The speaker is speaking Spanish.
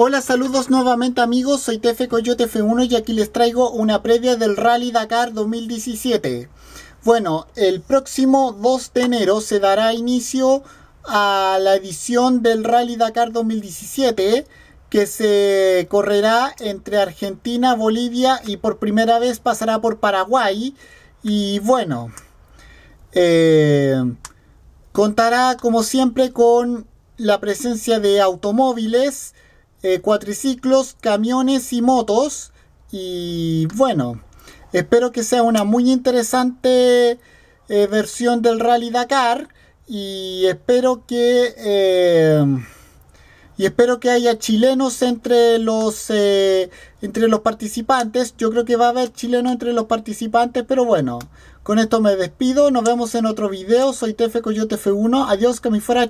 Hola, saludos nuevamente amigos, soy Tefe Coyote 1 y aquí les traigo una previa del Rally Dakar 2017. Bueno, el próximo 2 de enero se dará inicio a la edición del Rally Dakar 2017 que se correrá entre Argentina, Bolivia y por primera vez pasará por Paraguay. Y bueno, eh, contará como siempre con la presencia de automóviles, eh, cuatriciclos, camiones y motos. Y bueno, espero que sea una muy interesante eh, versión del Rally Dakar. Y espero que... Eh, y espero que haya chilenos entre los entre los participantes. Yo creo que va a haber chilenos entre los participantes, pero bueno, con esto me despido. Nos vemos en otro video. Soy Tefe Coyote F1. Adiós, que me fuera.